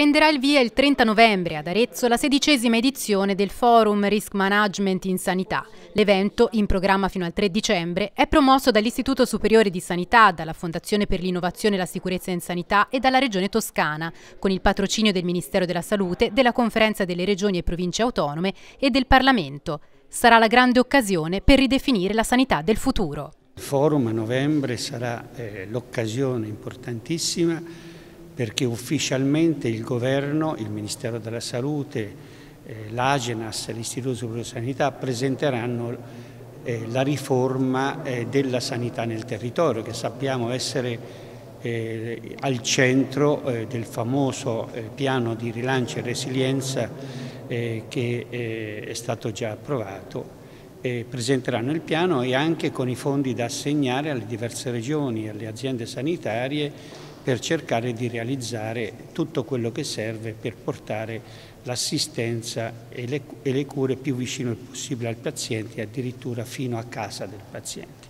Prenderà il via il 30 novembre ad Arezzo la sedicesima edizione del Forum Risk Management in Sanità. L'evento, in programma fino al 3 dicembre, è promosso dall'Istituto Superiore di Sanità, dalla Fondazione per l'Innovazione e la Sicurezza in Sanità e dalla Regione Toscana, con il patrocinio del Ministero della Salute, della Conferenza delle Regioni e Province Autonome e del Parlamento. Sarà la grande occasione per ridefinire la sanità del futuro. Il forum a novembre sarà eh, l'occasione importantissima perché ufficialmente il governo, il Ministero della Salute, eh, l'Agenas, l'Istituto Superiore di Sanità presenteranno eh, la riforma eh, della sanità nel territorio che sappiamo essere eh, al centro eh, del famoso eh, piano di rilancio e resilienza che è stato già approvato presenteranno il piano e anche con i fondi da assegnare alle diverse regioni, e alle aziende sanitarie per cercare di realizzare tutto quello che serve per portare l'assistenza e, le, cure più vicino possibile al paziente e addirittura fino a casa del paziente.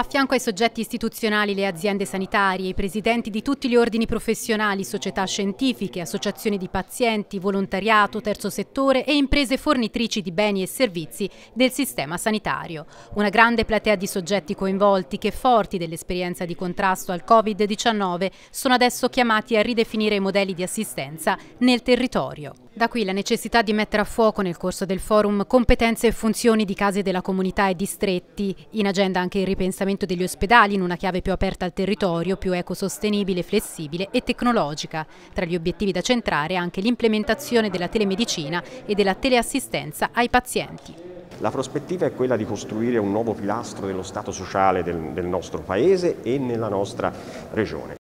A fianco ai soggetti istituzionali, le aziende sanitarie, i presidenti di tutti gli ordini professionali, società scientifiche, associazioni di pazienti, volontariato, terzo settore e imprese fornitrici di beni e servizi del sistema sanitario. Una grande platea di soggetti coinvolti che, forti dell'esperienza di contrasto al Covid-19, sono adesso chiamati a ridefinire i modelli di assistenza nel territorio. Da qui la necessità di mettere a fuoco nel corso del forum competenze e funzioni di case della comunità e distretti, in agenda anche il ripensamento degli ospedali in una chiave più aperta al territorio, più ecosostenibile, flessibile e tecnologica. Tra gli obiettivi da centrare anche l'implementazione della telemedicina e della teleassistenza ai pazienti. La prospettiva è quella di costruire un nuovo pilastro dello Stato sociale del, del nostro Paese e nella nostra regione.